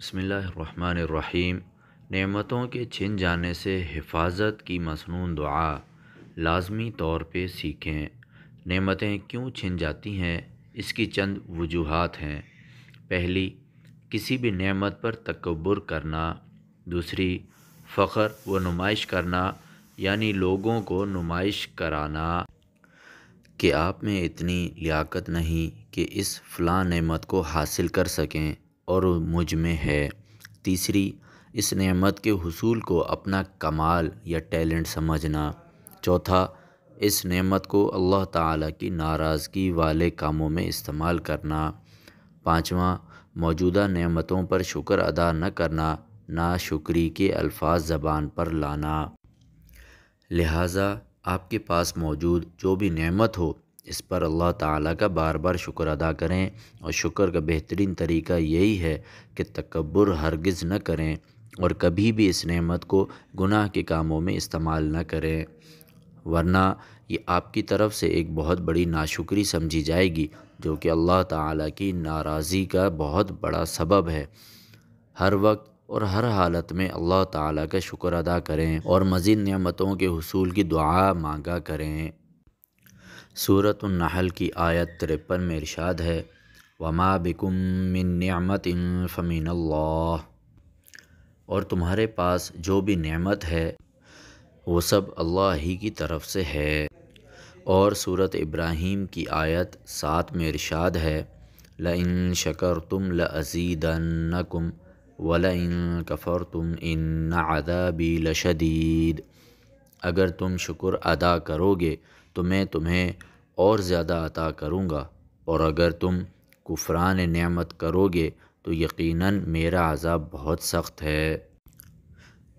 بسم اللہ الرحمن الرحیم نعمتوں کے چھن جانے سے حفاظت کی مصنون دعا لازمی طور پہ سیکھیں نعمتیں کیوں چھن جاتی ہیں اس کی چند وجوہات ہیں پہلی کسی بھی نعمت پر تکبر کرنا دوسری فخر و نمائش کرنا یعنی لوگوں کو نمائش کرانا کہ آپ میں اتنی لیاقت نہیں کہ اس فلاں نعمت کو حاصل کر سکیں اور مجھ میں ہے تیسری اس نعمت کے حصول کو اپنا کمال یا ٹیلنٹ سمجھنا چوتھا اس نعمت کو اللہ تعالیٰ کی ناراضگی والے کاموں میں استعمال کرنا پانچواں موجودہ نعمتوں پر شکر ادا نہ کرنا نہ شکری کے الفاظ زبان پر لانا لہٰذا آپ کے پاس موجود جو بھی نعمت ہو اس پر اللہ تعالیٰ کا بار بار شکر ادا کریں اور شکر کا بہترین طریقہ یہی ہے کہ تکبر ہرگز نہ کریں اور کبھی بھی اس نعمت کو گناہ کے کاموں میں استعمال نہ کریں ورنہ یہ آپ کی طرف سے ایک بہت بڑی ناشکری سمجھی جائے گی جو کہ اللہ تعالیٰ کی ناراضی کا بہت بڑا سبب ہے ہر وقت اور ہر حالت میں اللہ تعالیٰ کا شکر ادا کریں اور مزید نعمتوں کے حصول کی دعا مانگا کریں صورت النحل کی آیت ترپن میں ارشاد ہے وما بکم من نعمت فمین اللہ اور تمہارے پاس جو بھی نعمت ہے وہ سب اللہ ہی کی طرف سے ہے اور صورت ابراہیم کی آیت سات میں ارشاد ہے لَإِن شَكَرْتُمْ شکر تم كَفَرْتُمْ إِنَّ كم ولا تم ان ادا اگر تم شکر ادا کروگے تو میں تمہیں اور زیادہ عطا کروں گا اور اگر تم کفران نعمت کرو گے تو یقیناً میرا عذاب بہت سخت ہے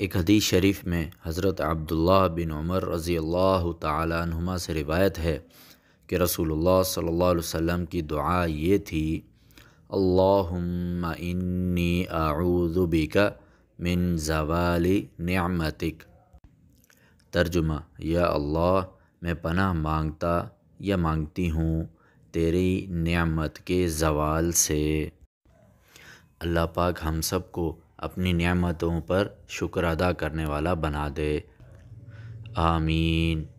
ایک حدیث شریف میں حضرت عبداللہ بن عمر رضی اللہ تعالی عنہما سے روایت ہے کہ رسول اللہ صلی اللہ علیہ وسلم کی دعا یہ تھی اللہم انی اعوذ بکا من زوال نعمتک ترجمہ یا اللہ میں پناہ مانگتا یا مانگتی ہوں تیری نعمت کے زوال سے اللہ پاک ہم سب کو اپنی نعمتوں پر شکر ادا کرنے والا بنا دے آمین